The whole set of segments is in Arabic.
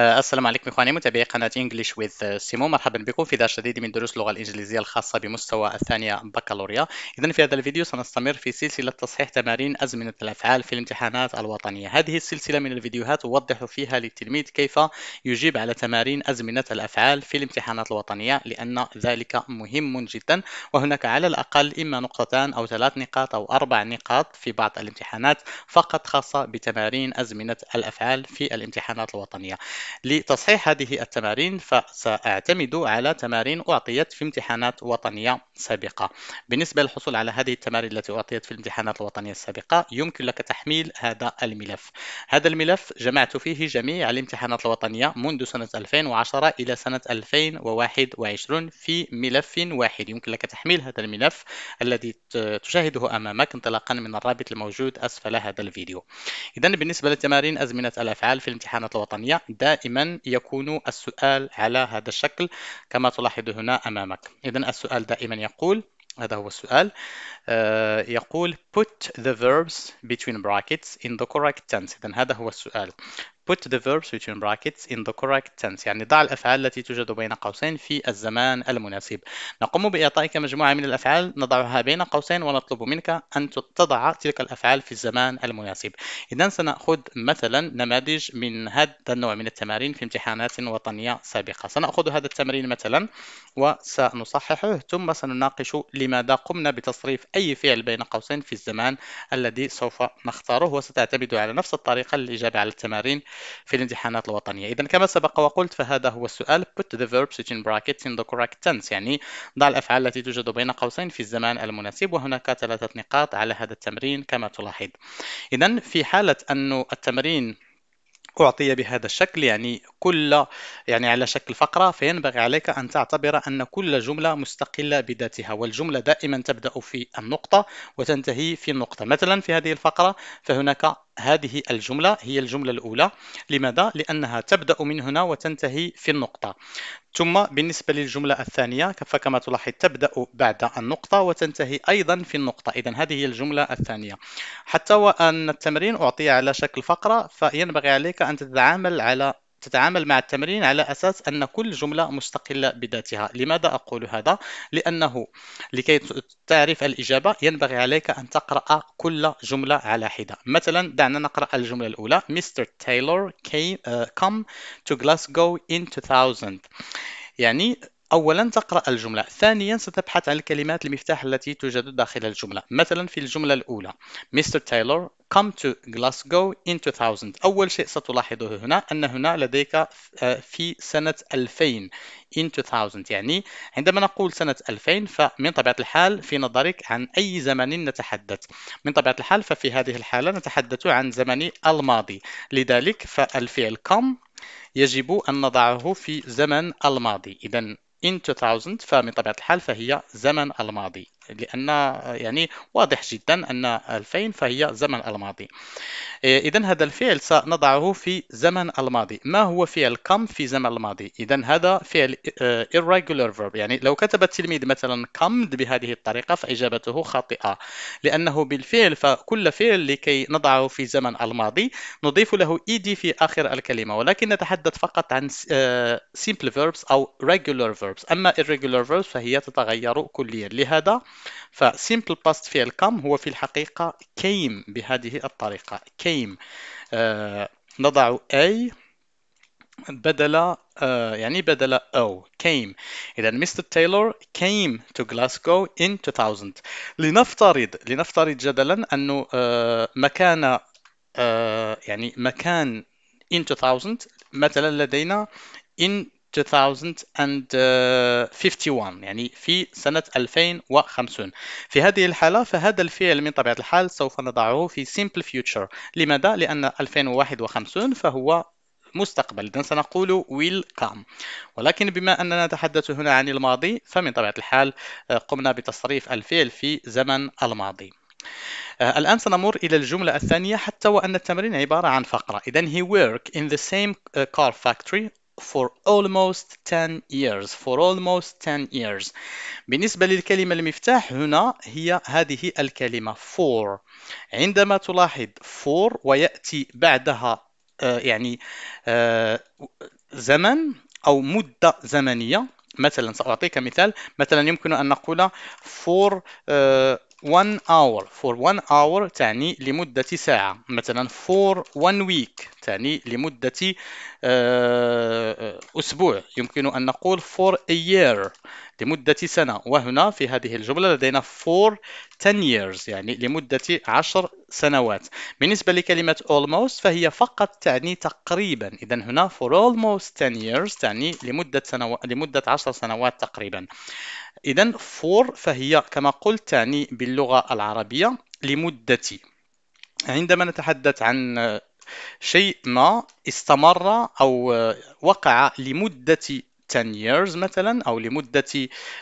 آه، السلام عليكم إخواني متابعي قناة انجلش آه، ويز سيمو مرحبا بكم في دار جديد من دروس اللغة الإنجليزية الخاصة بمستوى الثانية بكالوريا إذا في هذا الفيديو سنستمر في سلسلة تصحيح تمارين أزمنة الأفعال في الامتحانات الوطنية هذه السلسلة من الفيديوهات أوضح فيها للتلميذ كيف يجيب على تمارين أزمنة الأفعال في الامتحانات الوطنية لأن ذلك مهم جدا وهناك على الأقل إما نقطتان أو ثلاث نقاط أو أربع نقاط في بعض الامتحانات فقط خاصة بتمارين أزمنة الأفعال في الامتحانات الوطنية لتصحيح هذه التمارين فسأعتمد على تمارين أعطيت في امتحانات وطنية سابقة بالنسبة للحصول على هذه التمارين التي أعطيت في الامتحانات الوطنية السابقة يمكن لك تحميل هذا الملف هذا الملف جمعت فيه جميع الامتحانات الوطنية منذ سنة 2010 إلى سنة 2021 في ملف واحد يمكن لك تحميل هذا الملف الذي تشاهده أمامك انطلاقا من الرابط الموجود أسفل هذا الفيديو إذا بالنسبة لتمارين أزمنة الأفعال في الامتحانات الوطنية دائما يكون السؤال على هذا الشكل كما تلاحظ هنا أمامك إذا السؤال دائما يقول هذا هو السؤال آه، يقول put the verbs between brackets in the correct tense إذن هذا هو السؤال Put the verbs between brackets in the correct tense يعني ضع الأفعال التي توجد بين قوسين في الزمان المناسب نقوم بإعطائك مجموعة من الأفعال نضعها بين قوسين ونطلب منك أن تضع تلك الأفعال في الزمان المناسب إذا سنأخذ مثلا نماذج من هذا النوع من التمارين في امتحانات وطنية سابقة سنأخذ هذا التمرين مثلا وسنصححه ثم سنناقش لماذا قمنا بتصريف أي فعل بين قوسين في الزمان الذي سوف نختاره وستعتمد على نفس الطريقة للإجابة على التمارين في الامتحانات الوطنية إذا كما سبق وقلت فهذا هو السؤال put the verbs in brackets in the correct tense يعني ضع الأفعال التي توجد بين قوسين في الزمان المناسب وهناك ثلاثة نقاط على هذا التمرين كما تلاحظ إذا في حالة أن التمرين أعطي بهذا الشكل يعني كل يعني على شكل فقرة فينبغي عليك أن تعتبر أن كل جملة مستقلة بذاتها والجملة دائما تبدأ في النقطة وتنتهي في النقطة مثلا في هذه الفقرة فهناك هذه الجملة هي الجملة الأولى لماذا؟ لأنها تبدأ من هنا وتنتهي في النقطة ثم بالنسبة للجملة الثانية فكما تلاحظ تبدأ بعد النقطة وتنتهي أيضا في النقطة إذا هذه هي الجملة الثانية حتى وأن التمرين أعطي على شكل فقرة فينبغي عليك أن تتعامل على تتعامل مع التمرين على أساس أن كل جملة مستقلة بذاتها لماذا أقول هذا؟ لأنه لكي تعرف الإجابة ينبغي عليك أن تقرأ كل جملة على حدة مثلا دعنا نقرأ الجملة الأولى Mr. Taylor came, uh, come to Glasgow in 2000 يعني أولا تقرأ الجملة ثانيا ستبحث عن الكلمات المفتاح التي توجد داخل الجملة مثلا في الجملة الأولى Mr. Taylor come to Glasgow in 2000 أول شيء ستلاحظه هنا أن هنا لديك آه، في سنة 2000 in 2000 يعني عندما نقول سنة 2000 فمن طبيعة الحال في نظرك عن أي زمن نتحدث من طبيعة الحال ففي هذه الحالة نتحدث عن زمن الماضي لذلك فالفعل come يجب أن نضعه في زمن الماضي إذا in 2000 فمن طبيعة الحال فهي زمن الماضي لأن يعني واضح جدا أن 2000 فهي زمن الماضي إيه، إذا هذا الفعل سنضعه في زمن الماضي ما هو فعل كم في زمن الماضي إذا هذا فعل إيه، irregular verb يعني لو كتب التلميذ مثلا كمد بهذه الطريقة فإجابته خاطئة لأنه بالفعل فكل فعل لكي نضعه في زمن الماضي نضيف له ed في آخر الكلمة ولكن نتحدث فقط عن إيه، simple verbs أو regular verbs أما irregular verbs فهي تتغير كليا لهذا فسيمبل باست فعل كم هو في الحقيقة كيم بهذه الطريقة كيم آه نضع أي بدل آه، يعني بدل او came إذا مستر تايلور came to Glasgow in 2000 لنفترض لنفترض جدلا أنه آه، مكان آه، يعني مكان in 2000 مثلا لدينا in 2051 uh, يعني في سنة 2050 في هذه الحالة فهذا الفعل من طبيعة الحال سوف نضعه في simple future لماذا؟ لأن 2051 فهو مستقبل إذن سنقول will come ولكن بما أننا نتحدث هنا عن الماضي فمن طبيعة الحال آه، قمنا بتصريف الفعل في زمن الماضي آه، الآن سنمر إلى الجملة الثانية حتى وأن التمرين عبارة عن فقرة إذن he work in the same آه، car factory for almost 10 years for almost 10 years بالنسبة للكلمة المفتاح هنا هي هذه الكلمة for عندما تلاحظ for ويأتي بعدها آه، يعني آه، زمن أو مدة زمنية مثلا سأعطيك مثال مثلا يمكن أن نقول for آه، one hour for one hour تعني لمدة ساعة مثلا for one week تعني لمدة آه، أسبوع يمكن أن نقول for a year لمدة سنة وهنا في هذه الجملة لدينا for 10 years يعني لمدة 10 سنوات بالنسبة لكلمة almost فهي فقط تعني تقريبا إذا هنا for almost 10 years تعني لمدة سنو... لمدة 10 سنوات تقريبا إذا for فهي كما قلت تعني باللغة العربية لمدة عندما نتحدث عن شيء ما استمر أو وقع لمدة 10 years مثلا او لمده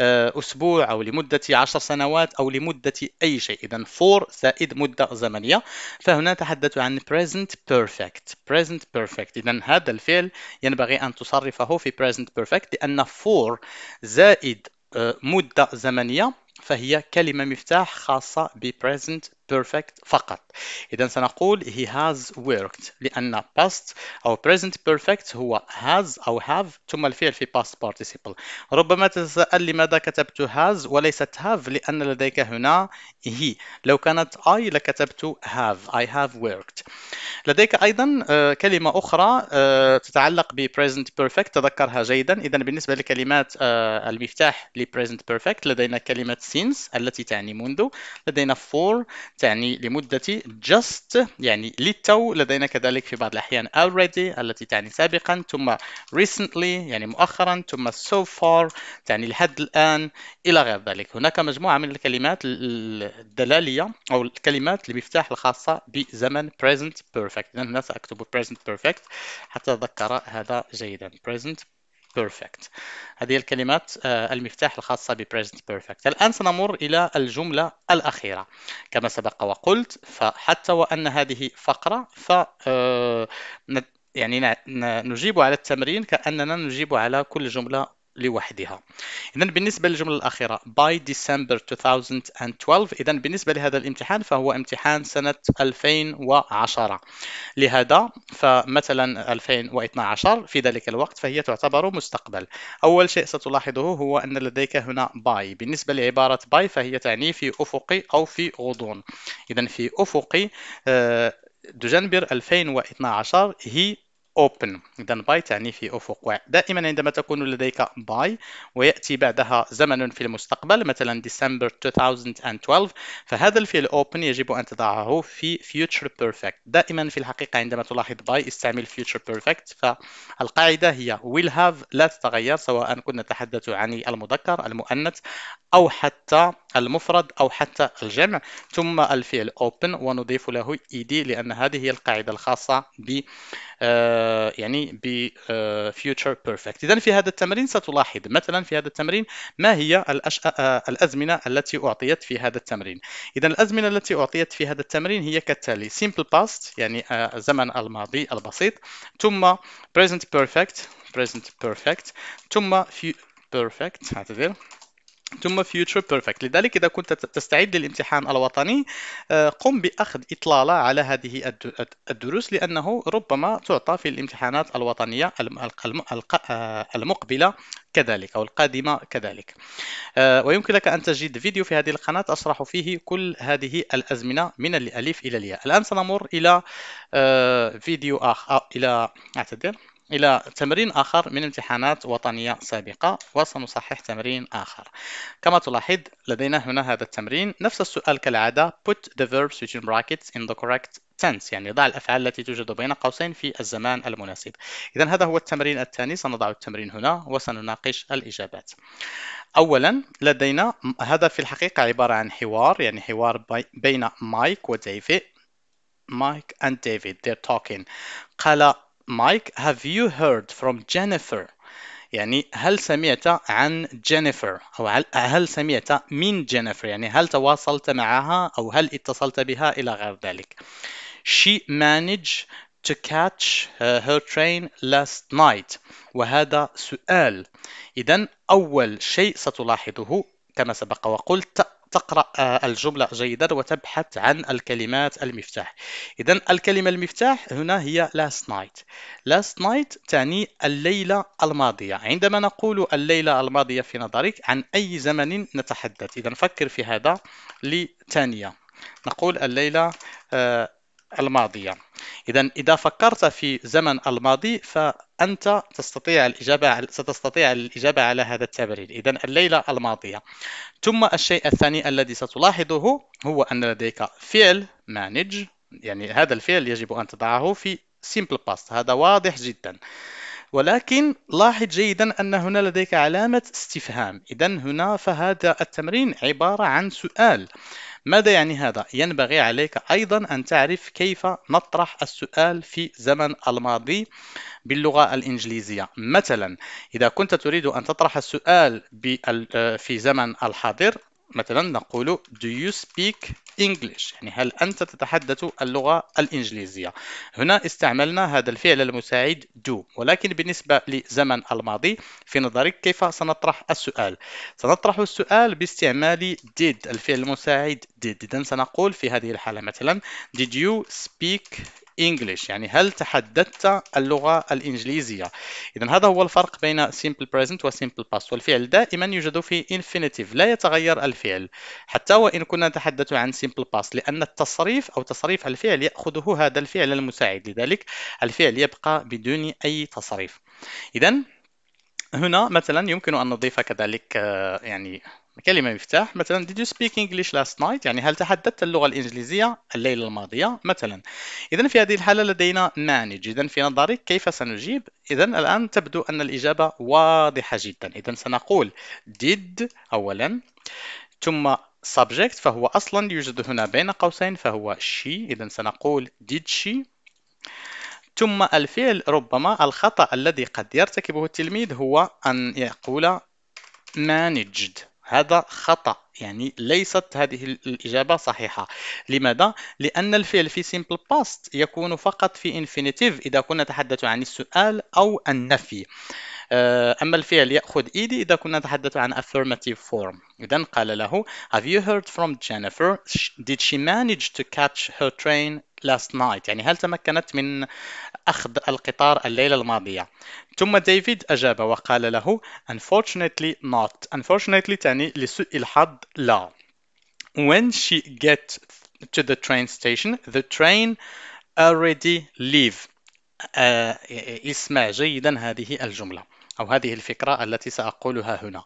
آه، اسبوع او لمده 10 سنوات او لمده اي شيء اذا فور زائد مده زمنيه فهنا نتحدث عن present perfect present perfect اذا هذا الفعل ينبغي ان تصرفه في present perfect لان for زائد آه، مده زمنيه فهي كلمه مفتاح خاصه ب present perfect فقط إذا سنقول he has worked لأن past أو present perfect هو has أو have ثم الفعل في past participle ربما تتساءل لماذا كتبت has وليست have لأن لديك هنا he لو كانت I لكتبت have I have worked لديك أيضا آه، كلمة أخرى آه، تتعلق ب present perfect تذكرها جيدا إذا بالنسبة لكلمات آه، المفتاح ل present perfect لدينا كلمة since التي تعني منذ لدينا for تعني لمدة just يعني للتو لدينا كذلك في بعض الأحيان already التي تعني سابقا ثم recently يعني مؤخرا ثم so far تعني لحد الآن إلى غير ذلك هناك مجموعة من الكلمات الدلالية أو الكلمات المفتاح الخاصة بزمن present perfect إذن هنا سأكتب present perfect حتى أتذكر هذا جيدا present perfect هذه الكلمات آه، المفتاح الخاصة ب present perfect الآن سنمر إلى الجملة الأخيرة كما سبق وقلت فحتى وأن هذه فقرة ف آه، يعني نجيب على التمرين كأننا نجيب على كل جملة لوحدها اذا بالنسبه للجمله الاخيره by December 2012 اذا بالنسبه لهذا الامتحان فهو امتحان سنه 2010 لهذا فمثلا 2012 في ذلك الوقت فهي تعتبر مستقبل اول شيء ستلاحظه هو ان لديك هنا by بالنسبه لعباره by فهي تعني في افقي او في غضون اذا في افقي آه، دجنبر 2012 هي open إذا by تعني في أفق واع دائما عندما تكون لديك by ويأتي بعدها زمن في المستقبل مثلا ديسمبر 2012 فهذا الفعل open يجب أن تضعه في future perfect دائما في الحقيقة عندما تلاحظ by استعمل future perfect فالقاعدة هي will have لا تتغير سواء كنا نتحدث عن المذكر المؤنث أو حتى المفرد أو حتى الجمع ثم الفعل open ونضيف له ed لأن هذه هي القاعدة الخاصة ب آه، يعني ب آه، future perfect إذا في هذا التمرين ستلاحظ مثلا في هذا التمرين ما هي الأش... آه، الأزمنة التي أعطيت في هذا التمرين إذا الأزمنة التي أعطيت في هذا التمرين هي كالتالي simple past يعني زمن الماضي البسيط ثم present perfect present perfect ثم perfect اعتذر ثم فيوتشر بيرفكت لذلك إذا كنت تستعد للامتحان الوطني آه، قم بأخذ إطلالة على هذه الدروس لأنه ربما تعطى في الامتحانات الوطنية آه، المقبلة كذلك أو القادمة كذلك آه، ويمكنك أن تجد فيديو في هذه القناة أشرح فيه كل هذه الأزمنة من الألف إلى الياء الآن سنمر إلى فيديو آخر إلى أعتذر إلى تمرين آخر من امتحانات وطنية سابقة وسنصحح تمرين آخر كما تلاحظ لدينا هنا هذا التمرين نفس السؤال كالعادة put the verbs between brackets in the correct tense يعني ضع الأفعال التي توجد بين قوسين في الزمان المناسب إذا هذا هو التمرين الثاني سنضع التمرين هنا وسنناقش الإجابات أولا لدينا هذا في الحقيقة عبارة عن حوار يعني حوار بين مايك وديفيد مايك and David they're talking قال مايك have you heard from Jennifer يعني هل سمعت عن جينيفر أو هل سمعت من جينيفر يعني هل تواصلت معها أو هل اتصلت بها إلى غير ذلك She managed to catch uh, her train last night وهذا سؤال إذا أول شيء ستلاحظه كما سبق وقلت تقرأ آه، الجملة جيدا وتبحث عن الكلمات المفتاح إذا الكلمة المفتاح هنا هي last night last night تعني الليلة الماضية عندما نقول الليلة الماضية في نظرك عن أي زمن نتحدث إذا فكر في هذا لثانية نقول الليلة آه، الماضية إذا إذا فكرت في زمن الماضي فأنت تستطيع الإجابة ستستطيع الإجابة على هذا التبرير إذا الليلة الماضية ثم الشيء الثاني الذي ستلاحظه هو أن لديك فعل مانج يعني هذا الفعل يجب أن تضعه في simple past هذا واضح جدا ولكن لاحظ جيدا أن هنا لديك علامة استفهام إذا هنا فهذا التمرين عبارة عن سؤال ماذا يعني هذا؟ ينبغي عليك أيضا أن تعرف كيف نطرح السؤال في زمن الماضي باللغة الإنجليزية مثلا إذا كنت تريد أن تطرح السؤال آه، في زمن الحاضر مثلا نقول do you speak English يعني هل أنت تتحدث اللغة الإنجليزية هنا استعملنا هذا الفعل المساعد do ولكن بالنسبة لزمن الماضي في نظرك كيف سنطرح السؤال سنطرح السؤال باستعمال did الفعل المساعد did إذن سنقول في هذه الحالة مثلا did you speak English يعني هل تحدثت اللغة الإنجليزية إذا هذا هو الفرق بين simple present و simple past والفعل دائما يوجد في infinitive لا يتغير الفعل حتى وإن كنا نتحدث عن simple past لأن التصريف أو تصريف الفعل يأخذه هذا الفعل المساعد لذلك الفعل يبقى بدون أي تصريف إذا هنا مثلا يمكن أن نضيف كذلك آه، يعني كلمة مفتاح مثلا did you speak English last night يعني هل تحدثت اللغة الإنجليزية الليلة الماضية مثلا إذا في هذه الحالة لدينا manage إذا في نظرك كيف سنجيب إذا الآن تبدو أن الإجابة واضحة جدا إذا سنقول did أولا ثم subject فهو أصلا يوجد هنا بين قوسين فهو she إذا سنقول did she ثم الفعل ربما الخطأ الذي قد يرتكبه التلميذ هو أن يقول managed هذا خطأ يعني ليست هذه الإجابة صحيحة لماذا؟ لأن الفعل في simple past يكون فقط في infinitive إذا كنا نتحدث عن السؤال أو النفي آه، أما الفعل يأخذ إيدي إذا كنا نتحدث عن affirmative form إذا قال له Have you heard from Jennifer? Did she manage to catch her train last night يعني هل تمكنت من أخذ القطار الليلة الماضية ثم ديفيد أجاب وقال له unfortunately not unfortunately تعني لسوء الحظ لا when she get to the train station the train already leave آه اسمع جيدا هذه الجملة أو هذه الفكرة التي سأقولها هنا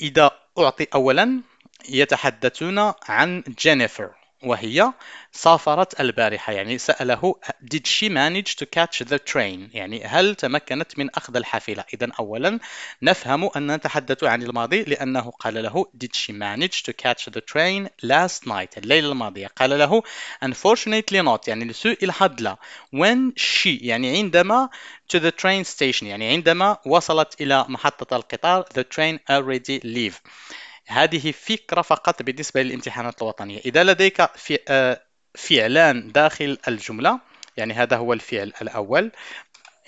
إذا أعطي أولا يتحدثون عن جينيفر وهي سافرت البارحة يعني سأله did she manage to catch the train يعني هل تمكنت من أخذ الحافلة إذا أولا نفهم أن نتحدث عن الماضي لأنه قال له did she manage to catch the train last night الليلة الماضية قال له unfortunately not يعني لسوء الحظ لا when she يعني عندما to the train station يعني عندما وصلت إلى محطة القطار the train already leave هذه فكرة فقط بالنسبة للامتحانات الوطنية إذا لديك آه، فعلان داخل الجملة يعني هذا هو الفعل الأول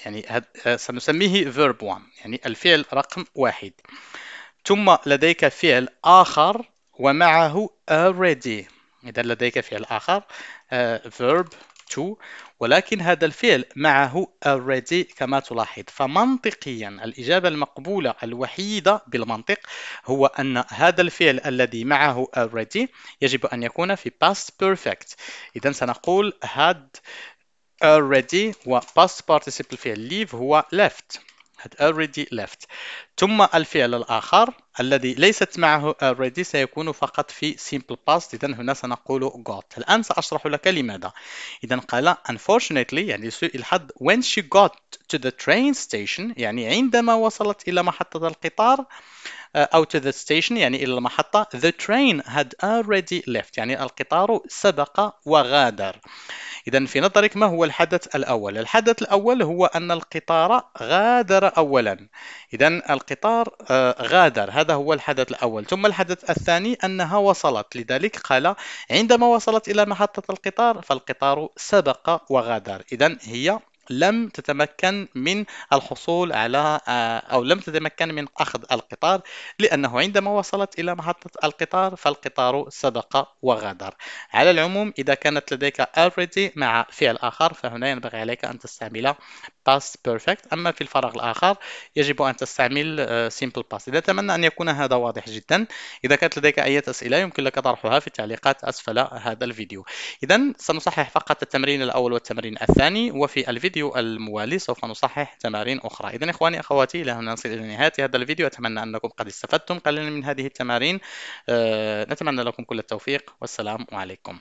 يعني آه، سنسميه verb one يعني الفعل رقم واحد ثم لديك فعل آخر ومعه already إذا لديك فعل آخر آه، verb to ولكن هذا الفعل معه already كما تلاحظ فمنطقيا الإجابة المقبولة الوحيدة بالمنطق هو أن هذا الفعل الذي معه already يجب أن يكون في past perfect إذا سنقول had already و past participle فعل leave هو left had already left ثم الفعل الآخر الذي ليست معه already سيكون فقط في simple past إذا هنا سنقول got الآن سأشرح لك لماذا إذا قال unfortunately يعني سوء الحظ when she got to the train station يعني عندما وصلت إلى محطة القطار آه، أو to the station يعني إلى المحطة the train had already left يعني القطار سبق وغادر إذا في نظرك ما هو الحدث الأول الحدث الأول هو أن القطار غادر أولا إذا القطار آه، غادر هذا هو الحدث الأول ثم الحدث الثاني أنها وصلت لذلك قال عندما وصلت إلى محطة القطار فالقطار سبق وغادر إذا هي لم تتمكن من الحصول على آه، أو لم تتمكن من أخذ القطار لأنه عندما وصلت إلى محطة القطار فالقطار سبق وغادر على العموم إذا كانت لديك already مع فعل آخر فهنا ينبغي عليك أن تستعمل past perfect أما في الفراغ الآخر يجب أن تستعمل آه، simple past إذا أتمنى أن يكون هذا واضح جدا إذا كانت لديك أي أسئلة يمكن لك طرحها في التعليقات أسفل هذا الفيديو إذا سنصحح فقط التمرين الأول والتمرين الثاني وفي الفيديو الفيديو الموالي سوف نصحح تمارين أخرى إذا إخواني أخواتي إلى هنا نصل إلى نهاية هذا الفيديو أتمنى أنكم قد استفدتم قليلا من هذه التمارين آه، نتمنى لكم كل التوفيق والسلام عليكم